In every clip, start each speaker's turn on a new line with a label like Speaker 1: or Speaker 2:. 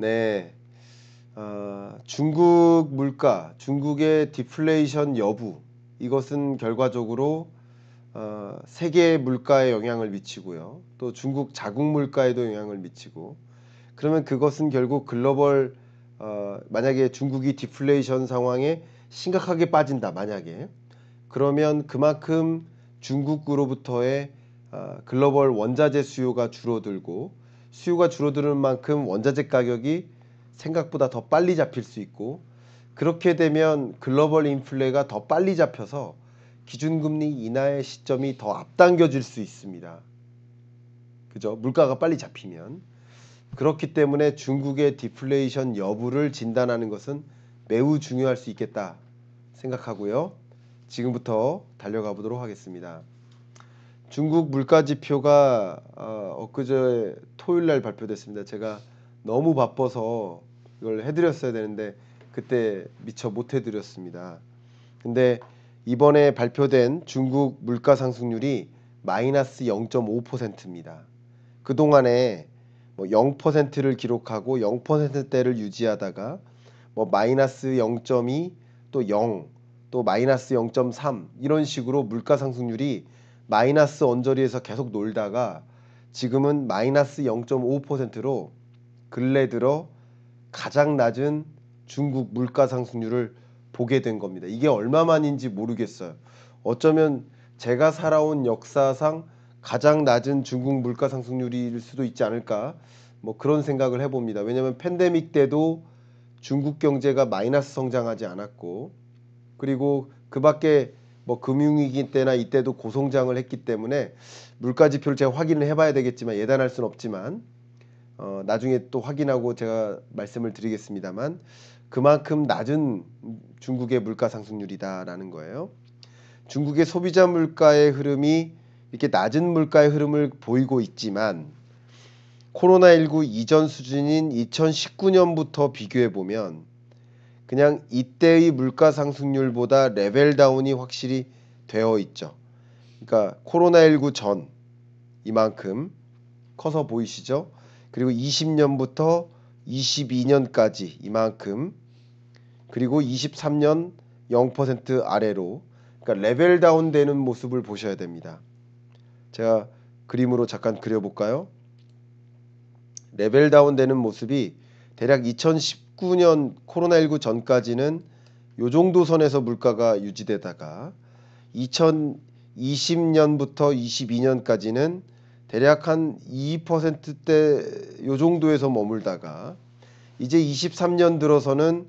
Speaker 1: 네. 어, 중국 물가, 중국의 디플레이션 여부 이것은 결과적으로 어, 세계 물가에 영향을 미치고요. 또 중국 자국 물가에도 영향을 미치고 그러면 그것은 결국 글로벌 어, 만약에 중국이 디플레이션 상황에 심각하게 빠진다 만약에 그러면 그만큼 중국으로부터의 글로벌 원자재 수요가 줄어들고 수요가 줄어드는 만큼 원자재 가격이 생각보다 더 빨리 잡힐 수 있고 그렇게 되면 글로벌 인플레가 더 빨리 잡혀서 기준금리 인하의 시점이 더 앞당겨질 수 있습니다. 그죠? 물가가 빨리 잡히면 그렇기 때문에 중국의 디플레이션 여부를 진단하는 것은 매우 중요할 수 있겠다 생각하고요. 지금부터 달려가 보도록 하겠습니다. 중국 물가 지표가 어, 엊그제 토요일 날 발표됐습니다. 제가 너무 바빠서 이걸 해드렸어야 되는데 그때 미처 못 해드렸습니다. 근데 이번에 발표된 중국 물가 상승률이 마이너스 0.5%입니다. 그동안에 뭐 0%를 기록하고 0%대를 유지하다가 뭐 마이너스 0.2 또 0, 또 마이너스 0.3 이런 식으로 물가 상승률이 마이너스 언저리에서 계속 놀다가 지금은 마이너스 0.5%로 근래 들어 가장 낮은 중국 물가 상승률을 보게 된 겁니다. 이게 얼마만인지 모르겠어요. 어쩌면 제가 살아온 역사상 가장 낮은 중국 물가 상승률일 수도 있지 않을까 뭐 그런 생각을 해봅니다. 왜냐하면 팬데믹 때도 중국 경제가 마이너스 성장하지 않았고 그리고 그 밖에 뭐 금융위기 때나 이때도 고성장을 했기 때문에 물가지표를 제가 확인을 해봐야 되겠지만 예단할 수는 없지만 어, 나중에 또 확인하고 제가 말씀을 드리겠습니다만 그만큼 낮은 중국의 물가 상승률이다라는 거예요. 중국의 소비자 물가의 흐름이 이렇게 낮은 물가의 흐름을 보이고 있지만 코로나19 이전 수준인 2019년부터 비교해 보면 그냥 이때의 물가 상승률보다 레벨 다운이 확실히 되어 있죠. 그러니까 코로나19 전 이만큼 커서 보이시죠? 그리고 20년부터 22년까지 이만큼 그리고 23년 0% 아래로 그러니까 레벨 다운 되는 모습을 보셔야 됩니다. 제가 그림으로 잠깐 그려볼까요? 레벨 다운 되는 모습이 대략 2010 2019년 코로나19 전까지는 요 정도 선에서 물가가 유지되다가 2020년부터 22년까지는 대략 한 2%대 요 정도에서 머물다가 이제 23년 들어서는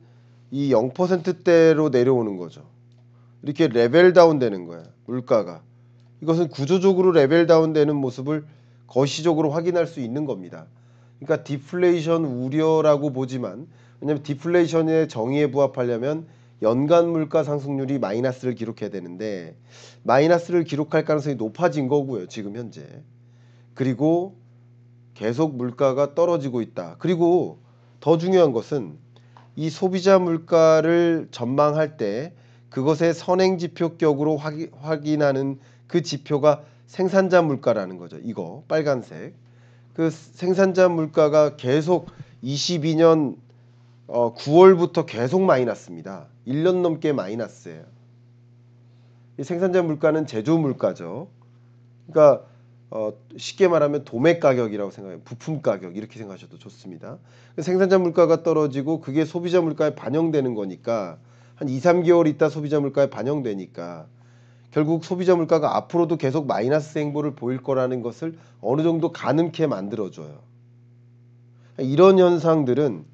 Speaker 1: 이 0%대로 내려오는 거죠. 이렇게 레벨 다운 되는 거야. 물가가. 이것은 구조적으로 레벨 다운 되는 모습을 거시적으로 확인할 수 있는 겁니다. 그러니까 디플레이션 우려라고 보지만 왜냐하면 디플레이션의 정의에 부합하려면 연간 물가 상승률이 마이너스를 기록해야 되는데 마이너스를 기록할 가능성이 높아진 거고요. 지금 현재. 그리고 계속 물가가 떨어지고 있다. 그리고 더 중요한 것은 이 소비자 물가를 전망할 때 그것의 선행 지표격으로 확인하는 그 지표가 생산자 물가라는 거죠. 이거 빨간색. 그 생산자 물가가 계속 22년 어, 9월부터 계속 마이너스입니다. 1년 넘게 마이너스예요. 생산자 물가는 제조 물가죠. 그러니까 어, 쉽게 말하면 도매 가격이라고 생각해요. 부품 가격 이렇게 생각하셔도 좋습니다. 생산자 물가가 떨어지고 그게 소비자 물가에 반영되는 거니까 한 2, 3개월 있다 소비자 물가에 반영되니까 결국 소비자 물가가 앞으로도 계속 마이너스 행보를 보일 거라는 것을 어느 정도 가늠케 만들어줘요. 이런 현상들은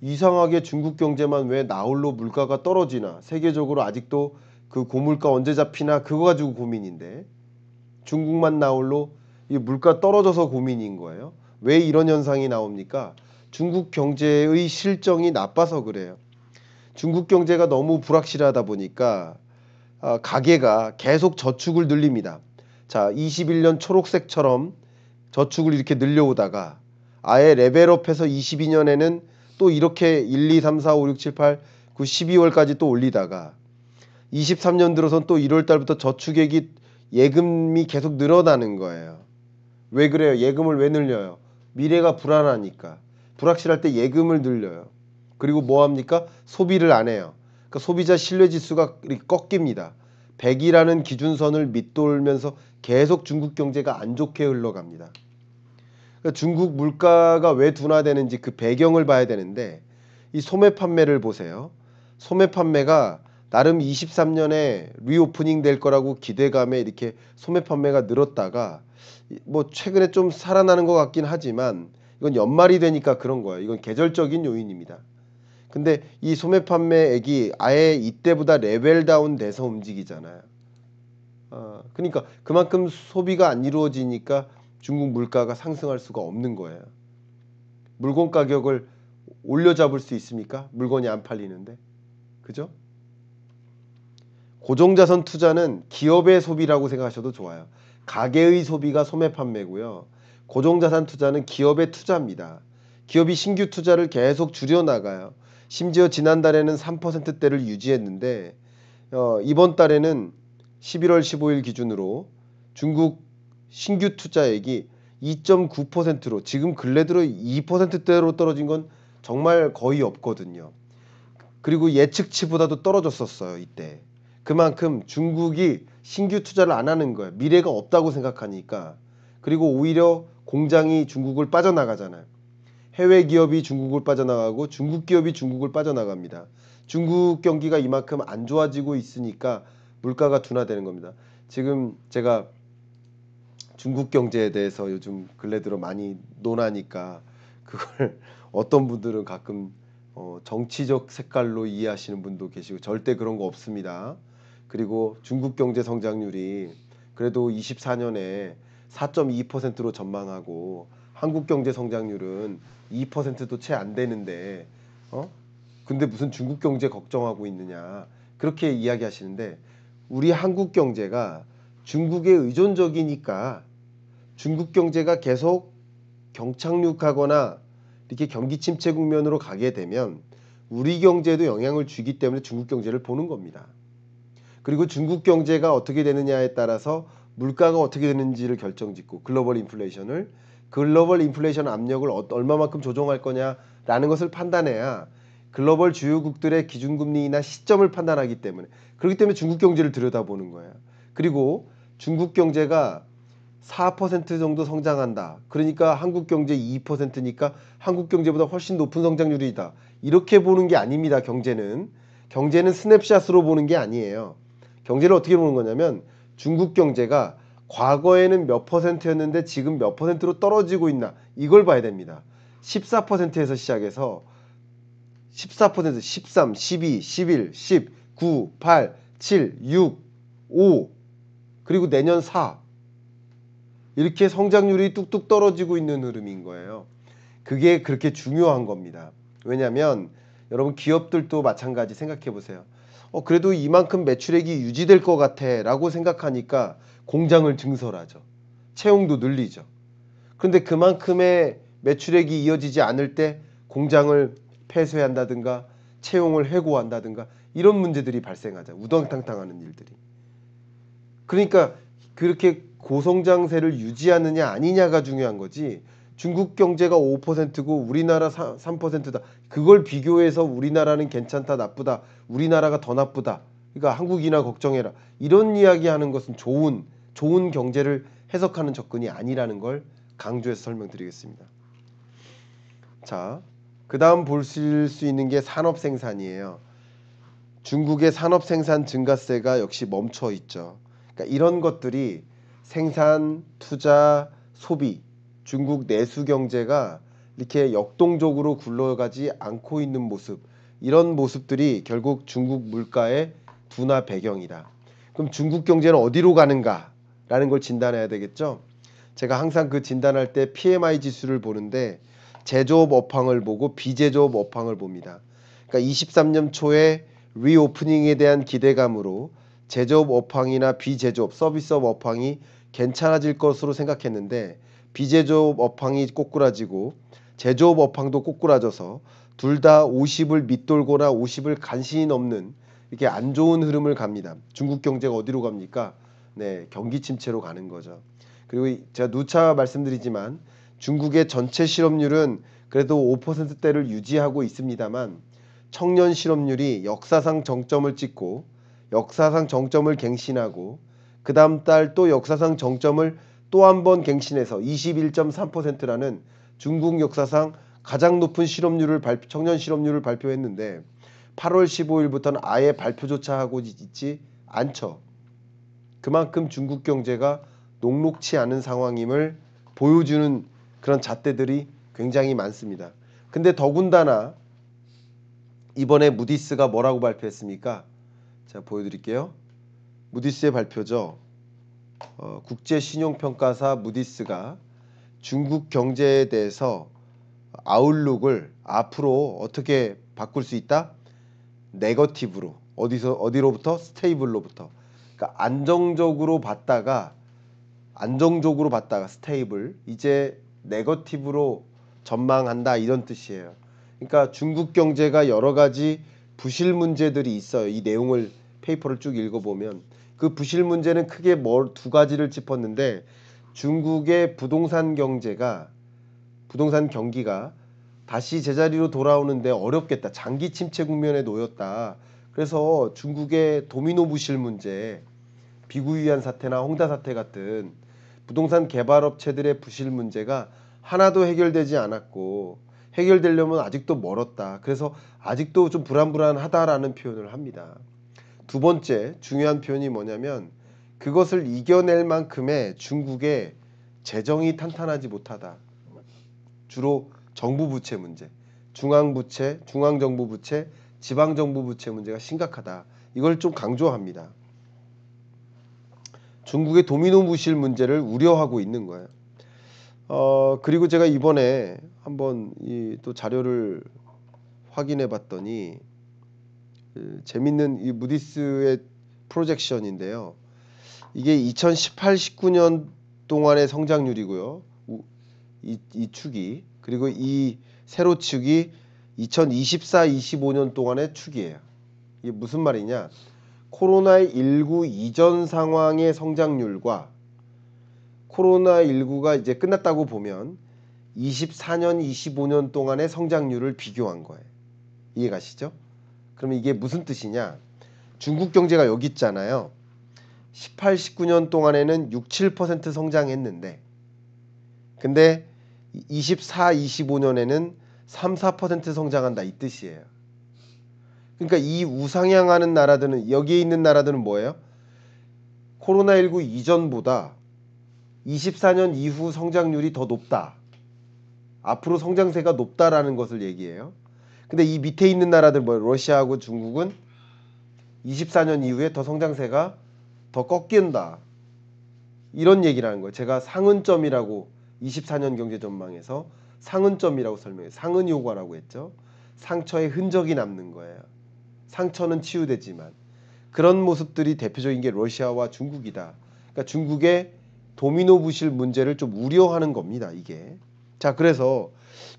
Speaker 1: 이상하게 중국 경제만 왜 나홀로 물가가 떨어지나 세계적으로 아직도 그 고물가 언제 잡히나 그거 가지고 고민인데 중국만 나홀로 이 물가 떨어져서 고민인 거예요. 왜 이런 현상이 나옵니까? 중국 경제의 실정이 나빠서 그래요. 중국 경제가 너무 불확실하다 보니까 아, 가계가 계속 저축을 늘립니다. 자, 21년 초록색처럼 저축을 이렇게 늘려오다가 아예 레벨업해서 22년에는 또 이렇게 1, 2, 3, 4, 5, 6, 7, 8, 9, 12월까지 또 올리다가 23년 들어선 또 1월 달부터 저축액이 예금이 계속 늘어나는 거예요. 왜 그래요? 예금을 왜 늘려요? 미래가 불안하니까. 불확실할 때 예금을 늘려요. 그리고 뭐 합니까? 소비를 안 해요. 그러니까 소비자 신뢰 지수가 꺾입니다. 100이라는 기준선을 밑돌면서 계속 중국 경제가 안 좋게 흘러갑니다. 그러니까 중국 물가가 왜 둔화되는지 그 배경을 봐야 되는데 이 소매 판매를 보세요. 소매 판매가 나름 23년에 리오프닝 될 거라고 기대감에 이렇게 소매 판매가 늘었다가 뭐 최근에 좀 살아나는 것 같긴 하지만 이건 연말이 되니까 그런 거예요. 이건 계절적인 요인입니다. 근데 이 소매 판매액이 아예 이때보다 레벨 다운 돼서 움직이잖아요. 어, 그러니까 그만큼 소비가 안 이루어지니까 중국 물가가 상승할 수가 없는 거예요. 물건 가격을 올려잡을 수 있습니까? 물건이 안 팔리는데. 그죠? 고정자산 투자는 기업의 소비라고 생각하셔도 좋아요. 가계의 소비가 소매 판매고요. 고정자산 투자는 기업의 투자입니다. 기업이 신규 투자를 계속 줄여나가요. 심지어 지난달에는 3%대를 유지했는데 어, 이번 달에는 11월 15일 기준으로 중국 신규 투자액이 2.9%로 지금 근래 들어 2%대로 떨어진 건 정말 거의 없거든요. 그리고 예측치보다도 떨어졌었어요, 이때. 그만큼 중국이 신규 투자를 안 하는 거예요. 미래가 없다고 생각하니까. 그리고 오히려 공장이 중국을 빠져나가잖아요. 해외 기업이 중국을 빠져나가고 중국 기업이 중국을 빠져나갑니다. 중국 경기가 이만큼 안 좋아지고 있으니까 물가가 둔화되는 겁니다. 지금 제가 중국 경제에 대해서 요즘 근래 들어 많이 논하니까 그걸 어떤 분들은 가끔 어, 정치적 색깔로 이해하시는 분도 계시고 절대 그런 거 없습니다. 그리고 중국 경제 성장률이 그래도 24년에 4.2%로 전망하고 한국 경제 성장률은 2%도 채 안 되는데 어? 근데 무슨 중국 경제 걱정하고 있느냐 그렇게 이야기하시는데 우리 한국 경제가 중국에 의존적이니까 중국 경제가 계속 경착륙하거나 이렇게 경기 침체 국면으로 가게 되면 우리 경제에도 영향을 주기 때문에 중국 경제를 보는 겁니다. 그리고 중국 경제가 어떻게 되느냐에 따라서 물가가 어떻게 되는지를 결정짓고 글로벌 인플레이션을 글로벌 인플레이션 압력을 어, 얼마만큼 조정할 거냐라는 것을 판단해야 글로벌 주요국들의 기준금리나 시점을 판단하기 때문에 그렇기 때문에 중국 경제를 들여다보는 거예요. 그리고 중국 경제가 4% 정도 성장한다. 그러니까 한국 경제 2%니까 한국 경제보다 훨씬 높은 성장률이다. 이렇게 보는 게 아닙니다. 경제는 경제는 스냅샷으로 보는 게 아니에요. 경제를 어떻게 보는 거냐면 중국 경제가 과거에는 몇 퍼센트였는데 지금 몇 퍼센트로 떨어지고 있나 이걸 봐야 됩니다. 14%에서 시작해서 14%, 13, 12, 11, 10, 9, 8, 7, 6, 5 그리고 내년 4 이렇게 성장률이 뚝뚝 떨어지고 있는 흐름인 거예요. 그게 그렇게 중요한 겁니다. 왜냐하면 여러분 기업들도 마찬가지 생각해 보세요. 어, 그래도 이만큼 매출액이 유지될 것 같아 라고 생각하니까 공장을 증설하죠. 채용도 늘리죠. 그런데 그만큼의 매출액이 이어지지 않을 때 공장을 폐쇄한다든가 채용을 해고한다든가 이런 문제들이 발생하죠. 우당탕탕하는 일들이. 그러니까 그렇게 고성장세를 유지하느냐 아니냐가 중요한 거지 중국 경제가 5%고 우리나라 3%다. 그걸 비교해서 우리나라는 괜찮다 나쁘다. 우리나라가 더 나쁘다. 그러니까 한국이나 걱정해라. 이런 이야기하는 것은 좋은 좋은 경제를 해석하는 접근이 아니라는 걸 강조해서 설명드리겠습니다. 자, 그 다음 볼 수 있는 게 산업 생산이에요. 중국의 산업 생산 증가세가 역시 멈춰 있죠. 그러니까 이런 것들이 생산, 투자, 소비, 중국 내수 경제가 이렇게 역동적으로 굴러가지 않고 있는 모습, 이런 모습들이 결국 중국 물가의 둔화 배경이다. 그럼 중국 경제는 어디로 가는가라는 걸 진단해야 되겠죠? 제가 항상 그 진단할 때 PMI 지수를 보는데 제조업 업황을 보고 비제조업 업황을 봅니다. 그러니까 23년 초에 리오프닝에 대한 기대감으로 제조업 업황이나 비제조업, 서비스업 업황이 괜찮아질 것으로 생각했는데 비제조업 업황이 꼬꾸라지고 제조업 업황도 꼬꾸라져서 둘 다 50을 밑돌거나 50을 간신히 넘는 이렇게 안 좋은 흐름을 갑니다. 중국 경제가 어디로 갑니까? 네, 경기 침체로 가는 거죠. 그리고 제가 누차 말씀드리지만 중국의 전체 실업률은 그래도 5%대를 유지하고 있습니다만 청년 실업률이 역사상 정점을 찍고 역사상 정점을 갱신하고 그 다음 달 또 역사상 정점을 또 한 번 갱신해서 21.3%라는 중국 역사상 가장 높은 실업률을 발표, 청년 실업률을 발표했는데 8월 15일부터는 아예 발표조차 하고 있지 않죠. 그만큼 중국 경제가 녹록치 않은 상황임을 보여주는 그런 잣대들이 굉장히 많습니다. 근데 더군다나 이번에 무디스가 뭐라고 발표했습니까? 제가 보여드릴게요. 무디스의 발표죠. 어, 국제신용평가사 무디스가 중국 경제에 대해서 아웃룩을 앞으로 어떻게 바꿀 수 있다? 네거티브로 어디서 어디로부터 스테이블로부터 그러니까 안정적으로 봤다가 안정적으로 봤다가 스테이블 이제 네거티브로 전망한다 이런 뜻이에요. 그러니까 중국 경제가 여러 가지 부실 문제들이 있어요. 이 내용을 페이퍼를 쭉 읽어보면 그 부실 문제는 크게 뭘두 뭐, 가지를 짚었는데 중국의 부동산 경제가 부동산 경기가 다시 제자리로 돌아오는데 어렵겠다. 장기 침체 국면에 놓였다. 그래서 중국의 도미노 부실 문제, 비구유한 사태나 홍다 사태 같은 부동산 개발 업체들의 부실 문제가 하나도 해결되지 않았고 해결되려면 아직도 멀었다. 그래서 아직도 좀 불안불안하다라는 표현을 합니다. 두 번째 중요한 표현이 뭐냐면 그것을 이겨낼 만큼의 중국의 재정이 탄탄하지 못하다. 주로 정부 부채 문제, 중앙 부채, 중앙 정부 부채, 지방 정부 부채 문제가 심각하다. 이걸 좀 강조합니다. 중국의 도미노 무실 문제를 우려하고 있는 거예요. 어, 그리고 제가 이번에 한번 이 또 자료를 확인해 봤더니 그 재밌는 이 무디스의 프로젝션인데요. 이게 2018, 19년 동안의 성장률이고요. 이, 이 축이 그리고 이 세로 축이 2024, 25년 동안의 축이에요. 이게 무슨 말이냐? 코로나19 이전 상황의 성장률과 코로나19가 이제 끝났다고 보면 24년, 25년 동안의 성장률을 비교한 거예요. 이해 가시죠? 그러면 이게 무슨 뜻이냐? 중국 경제가 여기 있잖아요. 18, 19년 동안에는 6, 7% 성장했는데 근데 24, 25년에는 3, 4% 성장한다 이 뜻이에요. 그러니까 이 우상향하는 나라들은 여기에 있는 나라들은 뭐예요? 코로나19 이전보다 24년 이후 성장률이 더 높다. 앞으로 성장세가 높다라는 것을 얘기해요. 근데 이 밑에 있는 나라들 뭐 러시아하고 중국은 24년 이후에 더 성장세가 더 꺾인다. 이런 얘기라는 거예요. 제가 상은점이라고 24년 경제 전망에서 상은점이라고 설명해 상은 효과라고 했죠. 상처에 흔적이 남는 거예요. 상처는 치유되지만 그런 모습들이 대표적인 게 러시아와 중국이다. 그러니까 중국의 도미노 부실 문제를 좀 우려하는 겁니다. 이게. 자, 그래서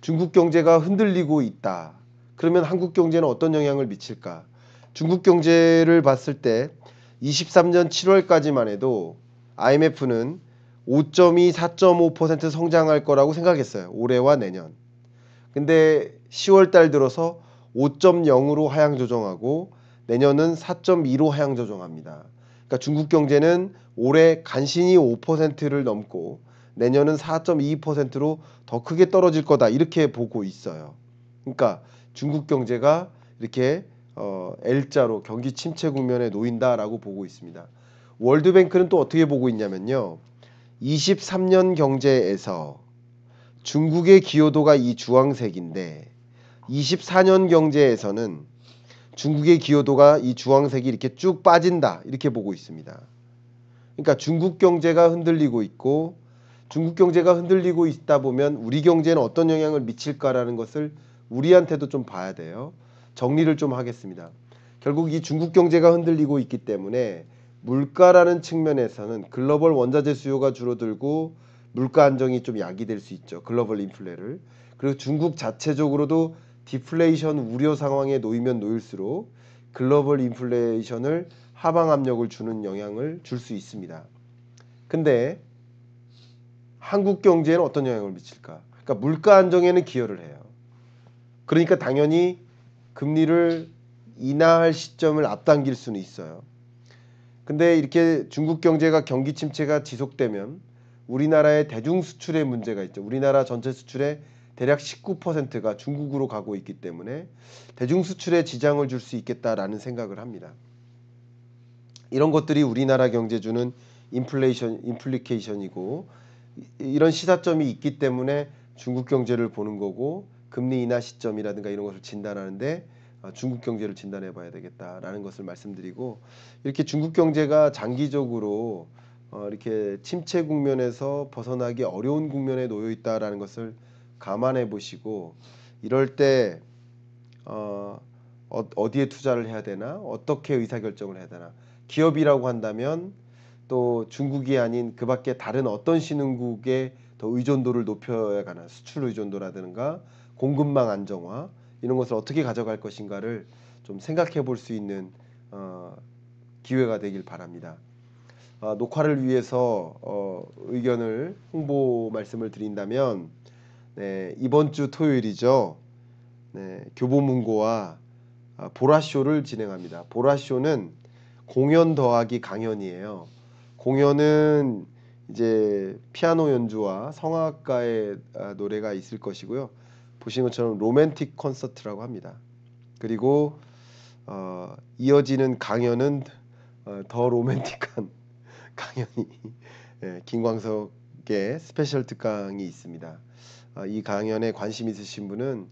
Speaker 1: 중국 경제가 흔들리고 있다. 그러면 한국 경제는 어떤 영향을 미칠까? 중국 경제를 봤을 때 23년 7월까지만 해도 IMF는 5.2, 4.5% 성장할 거라고 생각했어요. 올해와 내년. 근데 10월 달 들어서 5.0으로 하향 조정하고 내년은 4.2로 하향 조정합니다. 그러니까 중국 경제는 올해 간신히 5%를 넘고 내년은 4.2%로 더 크게 떨어질 거다 이렇게 보고 있어요. 그러니까 중국 경제가 이렇게 어, L자로 경기 침체 국면에 놓인다라고 보고 있습니다. 월드뱅크는 또 어떻게 보고 있냐면요. 23년 경제에서 중국의 기여도가 이 주황색인데 24년 경제에서는 중국의 기여도가 이 주황색이 이렇게 쭉 빠진다 이렇게 보고 있습니다. 그러니까 중국 경제가 흔들리고 있고 중국 경제가 흔들리고 있다 보면 우리 경제는 어떤 영향을 미칠까라는 것을 우리한테도 좀 봐야 돼요. 정리를 좀 하겠습니다. 결국 이 중국 경제가 흔들리고 있기 때문에 물가라는 측면에서는 글로벌 원자재 수요가 줄어들고 물가 안정이 좀 야기될 수 있죠. 글로벌 인플레를. 그리고 중국 자체적으로도 디플레이션 우려 상황에 놓이면 놓일수록 글로벌 인플레이션을 하방 압력을 주는 영향을 줄 수 있습니다. 근데 한국 경제에는 어떤 영향을 미칠까? 그러니까 물가 안정에는 기여를 해요. 그러니까 당연히 금리를 인하할 시점을 앞당길 수는 있어요. 근데 이렇게 중국 경제가 경기 침체가 지속되면 우리나라의 대중 수출의 문제가 있죠. 우리나라 전체 수출의 대략 19%가 중국으로 가고 있기 때문에 대중 수출에 지장을 줄 수 있겠다라는 생각을 합니다. 이런 것들이 우리나라 경제 주는 인플레이션 인플리케이션이고 이런 시사점이 있기 때문에 중국 경제를 보는 거고 금리 인하 시점이라든가 이런 것을 진단하는데 아, 중국 경제를 진단해 봐야 되겠다라는 것을 말씀드리고 이렇게 중국 경제가 장기적으로 어, 이렇게 침체 국면에서 벗어나기 어려운 국면에 놓여 있다라는 것을 감안해 보시고 이럴 때 어, 어, 어디에 투자를 해야 되나 어떻게 의사결정을 해야 되나 기업이라고 한다면 또 중국이 아닌 그 밖에 다른 어떤 신흥국에 더 의존도를 높여야 하나 수출 의존도라든가 공급망 안정화 이런 것을 어떻게 가져갈 것인가를 좀 생각해 볼 수 있는 어, 기회가 되길 바랍니다. 아, 녹화를 위해서 어, 의견을 홍보 말씀을 드린다면 네, 이번 주 토요일이죠. 네, 교보문고와 아, 보라쇼를 진행합니다. 보라쇼는 공연 더하기 강연이에요. 공연은 이제 피아노 연주와 성악가의 아, 노래가 있을 것이고요. 보시는 것처럼 로맨틱 콘서트라고 합니다. 그리고 어, 이어지는 강연은 어, 더 로맨틱한 강연이 예, 김광석의 스페셜 특강이 있습니다. 어, 이 강연에 관심 있으신 분은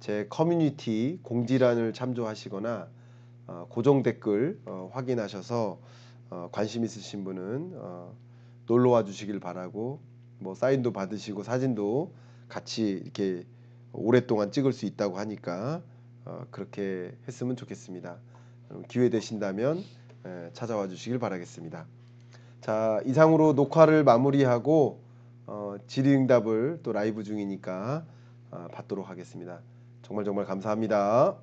Speaker 1: 제 커뮤니티 공지란을 참조하시거나 어, 고정 댓글 어, 확인하셔서 어, 관심 있으신 분은 어, 놀러와 주시길 바라고 뭐 사인도 받으시고 사진도 같이 이렇게 오랫동안 찍을 수 있다고 하니까 어, 그렇게 했으면 좋겠습니다. 기회 되신다면 에, 찾아와 주시길 바라겠습니다. 자 이상으로 녹화를 마무리하고 어, 질의응답을 또 라이브 중이니까 어, 받도록 하겠습니다. 정말 정말 감사합니다.